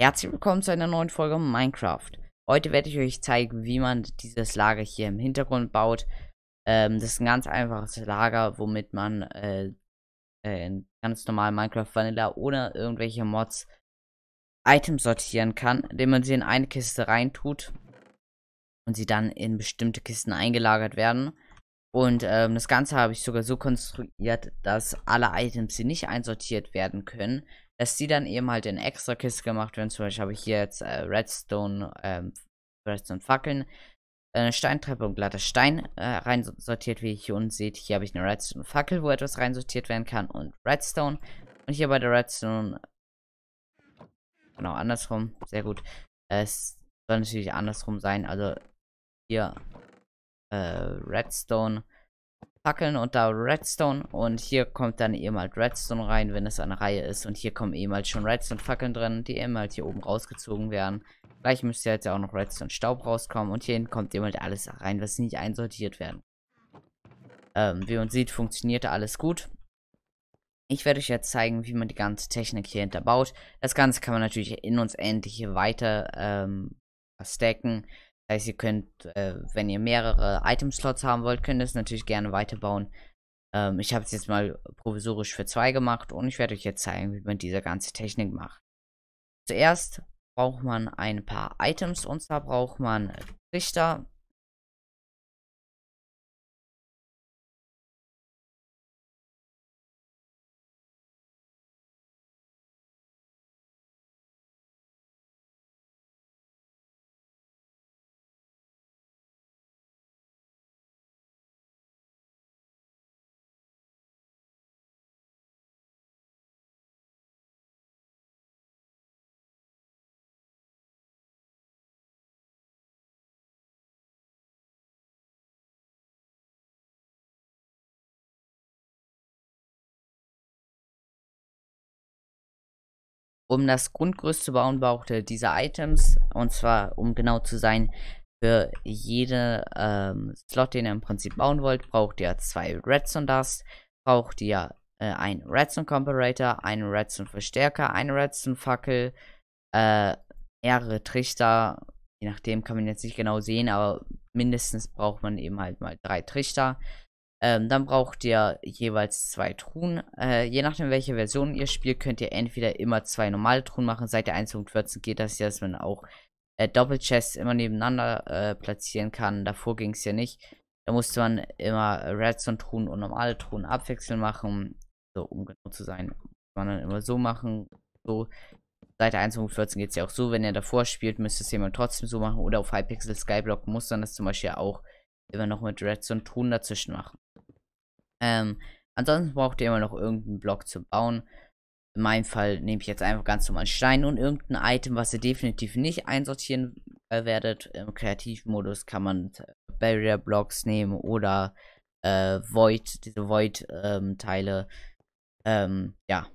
Herzlich willkommen zu einer neuen Folge Minecraft. Heute werde ich euch zeigen, wie man dieses Lager hier im Hintergrund baut. Ähm, das ist ein ganz einfaches Lager, womit man äh, in äh, ganz normal Minecraft Vanilla ohne irgendwelche Mods Items sortieren kann, indem man sie in eine Kiste reintut und sie dann in bestimmte Kisten eingelagert werden. Und ähm, das Ganze habe ich sogar so konstruiert, dass alle Items, die nicht einsortiert werden können, dass die dann eben halt in extra Kiste gemacht werden. Zum Beispiel habe ich hier jetzt äh, Redstone, ähm, Redstone Fackeln, äh, eine Steintreppe und glatter Stein äh, reinsortiert, wie ihr hier unten seht. Hier habe ich eine Redstone Fackel, wo etwas reinsortiert werden kann und Redstone. Und hier bei der Redstone, genau andersrum, sehr gut. Es soll natürlich andersrum sein, also hier äh, Redstone Fackeln und da Redstone. Und hier kommt dann eben halt Redstone rein, wenn es eine Reihe ist. Und hier kommen eben halt schon Redstone-Fackeln drin, die eben halt hier oben rausgezogen werden. Gleich müsste jetzt ja auch noch Redstone-Staub rauskommen. Und hierhin kommt eben halt alles rein, was nicht einsortiert werden. Ähm, wie man sieht, funktioniert alles gut. Ich werde euch jetzt zeigen, wie man die ganze Technik hier hinterbaut. Das Ganze kann man natürlich in uns endlich weiter ähm, stacken. Das heißt, ihr könnt, äh, wenn ihr mehrere Item-Slots haben wollt, könnt ihr es natürlich gerne weiterbauen. Ähm, ich habe es jetzt mal provisorisch für zwei gemacht und ich werde euch jetzt zeigen, wie man diese ganze Technik macht. Zuerst braucht man ein paar Items und zwar braucht man Trichter, Um das Grundgerüst zu bauen, braucht ihr diese Items. Und zwar, um genau zu sein, für jeden ähm, Slot, den ihr im Prinzip bauen wollt, braucht ihr zwei Redstone Dust, braucht ihr äh, einen Redstone Comparator, einen Redstone Verstärker, eine Redstone Fackel, äh, mehrere Trichter. Je nachdem kann man jetzt nicht genau sehen, aber mindestens braucht man eben halt mal drei Trichter. Ähm, dann braucht ihr jeweils zwei Truhen. Äh, je nachdem, welche Version ihr spielt, könnt ihr entweder immer zwei normale Truhen machen. Seit der 1.14 geht das ja, dass man auch äh, Doppelchests immer nebeneinander äh, platzieren kann. Davor ging es ja nicht. Da musste man immer Redstone-Truhen und normale Truhen abwechseln machen. So, um genau zu sein, muss man dann immer so machen. So. Seit der 1.14 geht es ja auch so. Wenn ihr davor spielt, müsst ihr es jemand trotzdem so machen. Oder auf Hypixel Skyblock muss man das zum Beispiel auch immer noch mit Redstone tun dazwischen machen. Ähm, ansonsten braucht ihr immer noch irgendeinen Block zu bauen. In meinem Fall nehme ich jetzt einfach ganz normal Stein und irgendein Item, was ihr definitiv nicht einsortieren äh, werdet. Im Kreativmodus kann man äh, Barrier Blocks nehmen oder äh, Void, diese Void-Teile. Ähm, ähm, ja.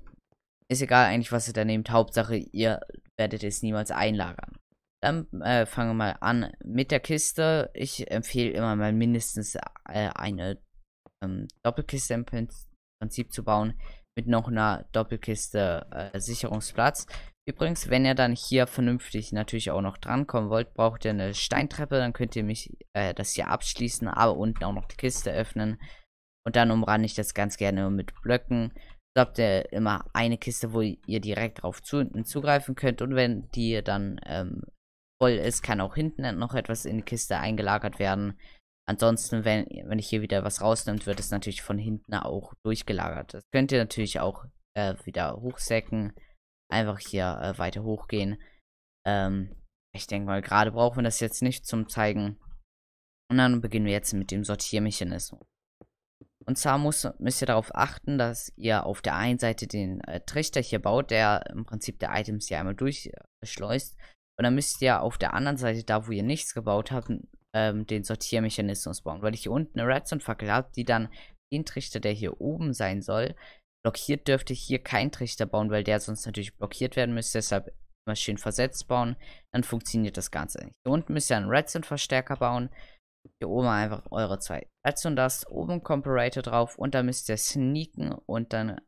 Ist egal eigentlich, was ihr da nehmt. Hauptsache, ihr werdet es niemals einlagern. Dann äh, fangen wir mal an mit der Kiste. Ich empfehle immer mal mindestens äh, eine ähm, Doppelkiste im Prinzip zu bauen. Mit noch einer Doppelkiste äh, Sicherungsplatz. Übrigens, wenn ihr dann hier vernünftig natürlich auch noch drankommen wollt, braucht ihr eine Steintreppe. Dann könnt ihr mich äh, das hier abschließen, aber unten auch noch die Kiste öffnen. Und dann umrande ich das ganz gerne mit Blöcken. So habt ihr immer eine Kiste, wo ihr direkt drauf zu, zugreifen könnt. Und wenn die dann ähm, voll ist, kann auch hinten noch etwas in die Kiste eingelagert werden. Ansonsten, wenn, wenn ich hier wieder was rausnimmt, wird es natürlich von hinten auch durchgelagert. Das könnt ihr natürlich auch äh, wieder hochsäcken. Einfach hier äh, weiter hochgehen. Ähm, ich denke mal, gerade brauchen wir das jetzt nicht zum Zeigen. Und dann beginnen wir jetzt mit dem Sortiermechanismus. Und zwar muss, müsst ihr darauf achten, dass ihr auf der einen Seite den äh, Trichter hier baut, der im Prinzip der Items hier einmal durchschleust. Äh, und dann müsst ihr auf der anderen Seite, da wo ihr nichts gebaut habt, ähm, den Sortiermechanismus bauen. Weil ich hier unten eine Redstone-Fackel habe, die dann den Trichter, der hier oben sein soll, blockiert, dürfte ich hier keinen Trichter bauen, weil der sonst natürlich blockiert werden müsste. Deshalb immer schön versetzt bauen. Dann funktioniert das Ganze nicht. Hier unten müsst ihr einen Redstone-Verstärker bauen. Hier oben einfach eure zwei Redstone Dust, oben Comparator drauf und dann müsst ihr sneaken und dann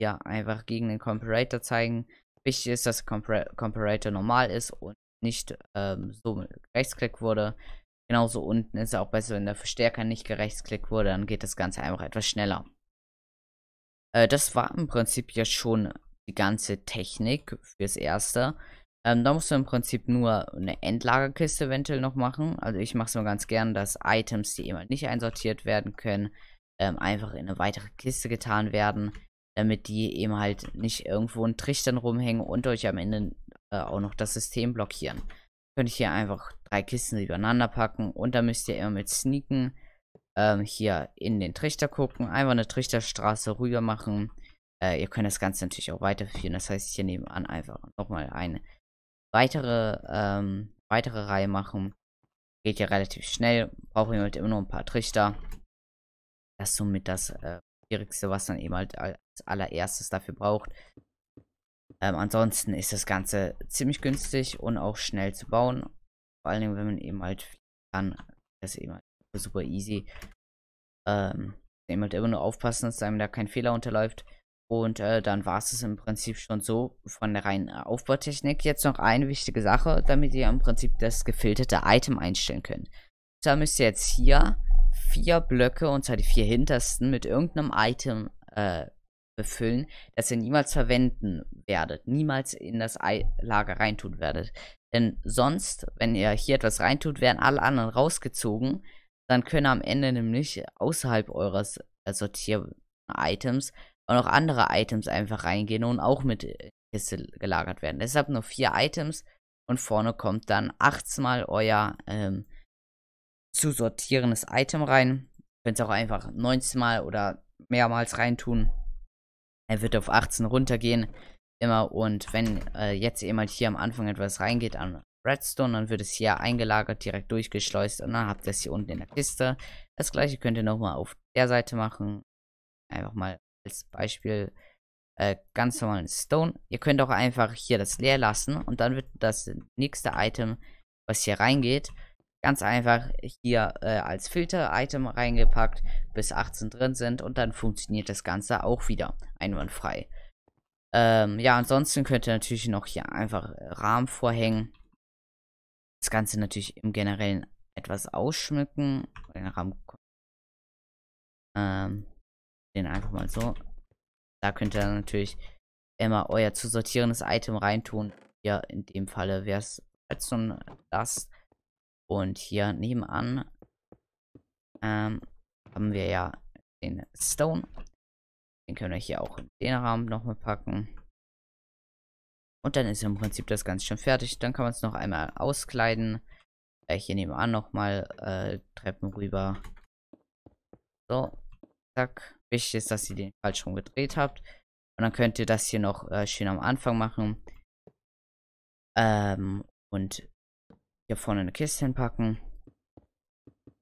ja einfach gegen den Comparator zeigen Wichtig ist, dass Compar Comparator normal ist und nicht ähm, so rechtsklick wurde. Genauso unten ist es auch besser, wenn der Verstärker nicht gerechtsklick wurde, dann geht das Ganze einfach etwas schneller. Äh, das war im Prinzip ja schon die ganze Technik fürs Erste. Ähm, da musst du im Prinzip nur eine Endlagerkiste eventuell noch machen. Also ich mache es nur ganz gern, dass Items, die immer nicht einsortiert werden können, ähm, einfach in eine weitere Kiste getan werden damit die eben halt nicht irgendwo in Trichtern rumhängen und euch am Ende äh, auch noch das System blockieren. Könnt ihr hier einfach drei Kisten übereinander packen und dann müsst ihr immer mit Sneaken ähm, hier in den Trichter gucken, einfach eine Trichterstraße rüber machen. Äh, ihr könnt das Ganze natürlich auch weiterführen, das heißt hier nebenan einfach nochmal eine weitere, ähm, weitere Reihe machen. Geht ja relativ schnell, braucht ihr halt immer nur ein paar Trichter. dass somit das äh, Schwierigste, was dann eben halt als allererstes dafür braucht. Ähm, ansonsten ist das Ganze ziemlich günstig und auch schnell zu bauen. Vor allen Dingen, wenn man eben halt kann, das ist eben halt super easy. Ähm, eben halt immer nur aufpassen, dass einem da kein Fehler unterläuft. Und äh, dann war es im Prinzip schon so von der reinen äh, Aufbautechnik. Jetzt noch eine wichtige Sache, damit ihr im Prinzip das gefilterte Item einstellen könnt. Da müsst ihr jetzt hier vier Blöcke, und zwar die vier hintersten, mit irgendeinem Item äh, befüllen, das ihr niemals verwenden werdet, niemals in das Lager reintun werdet. Denn sonst, wenn ihr hier etwas reintut, werden alle anderen rausgezogen. Dann können am Ende nämlich außerhalb eures Sortier-Items auch noch andere Items einfach reingehen und auch mit Kiste gelagert werden. Deshalb nur vier Items und vorne kommt dann 18 mal euer ähm, zu sortierendes Item rein. Könnt es auch einfach 19 Mal oder mehrmals reintun. Er wird auf 18 runtergehen. Immer und wenn äh, jetzt jemand hier am Anfang etwas reingeht an Redstone, dann wird es hier eingelagert, direkt durchgeschleust und dann habt ihr es hier unten in der Kiste. Das gleiche könnt ihr nochmal auf der Seite machen. Einfach mal als Beispiel äh, ganz normalen Stone. Ihr könnt auch einfach hier das leer lassen und dann wird das nächste Item, was hier reingeht, Ganz einfach hier äh, als Filter-Item reingepackt, bis 18 drin sind und dann funktioniert das Ganze auch wieder einwandfrei. Ähm, ja, ansonsten könnt ihr natürlich noch hier einfach äh, Rahmen vorhängen. Das Ganze natürlich im Generellen etwas ausschmücken. Den Rahmen ähm, den einfach mal so. Da könnt ihr natürlich immer euer zu sortierendes Item reintun. Ja, in dem Falle wäre es jetzt halt so ein das. Und hier nebenan ähm, haben wir ja den Stone. Den können wir hier auch in den Rahmen nochmal packen. Und dann ist im Prinzip das Ganze schon fertig. Dann kann man es noch einmal auskleiden. Äh, hier nebenan nochmal äh, Treppen rüber. So, zack. Wichtig ist, dass ihr den falsch rum gedreht habt. Und dann könnt ihr das hier noch äh, schön am Anfang machen. Ähm, und hier vorne eine Kiste hinpacken.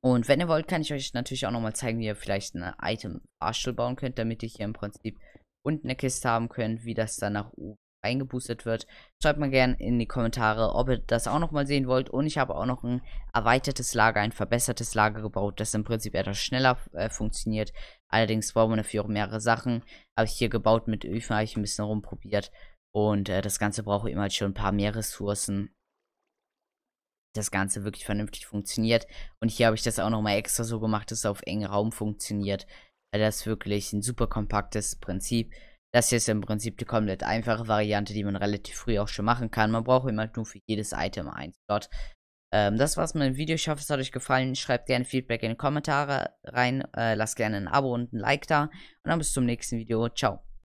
Und wenn ihr wollt, kann ich euch natürlich auch nochmal zeigen, wie ihr vielleicht ein Item Fahrstuhl bauen könnt, damit ihr hier im Prinzip unten eine Kiste haben könnt, wie das dann nach oben eingeboostet wird. Schreibt mal gerne in die Kommentare, ob ihr das auch nochmal sehen wollt. Und ich habe auch noch ein erweitertes Lager, ein verbessertes Lager gebaut, das im Prinzip etwas schneller äh, funktioniert. Allerdings brauchen wir dafür auch mehrere Sachen. Habe ich hier gebaut mit Öfen, habe ich ein bisschen rumprobiert. Und äh, das Ganze braucht immer halt schon ein paar mehr Ressourcen das Ganze wirklich vernünftig funktioniert. Und hier habe ich das auch nochmal extra so gemacht, dass es auf engen Raum funktioniert. Weil das ist wirklich ein super kompaktes Prinzip. Das hier ist im Prinzip die komplett einfache Variante, die man relativ früh auch schon machen kann. Man braucht immer nur für jedes Item einen Slot. Ähm, das war's mit dem Video. Ich hoffe, es hat euch gefallen. Schreibt gerne Feedback in die Kommentare rein. Äh, lasst gerne ein Abo und ein Like da. Und dann bis zum nächsten Video. Ciao.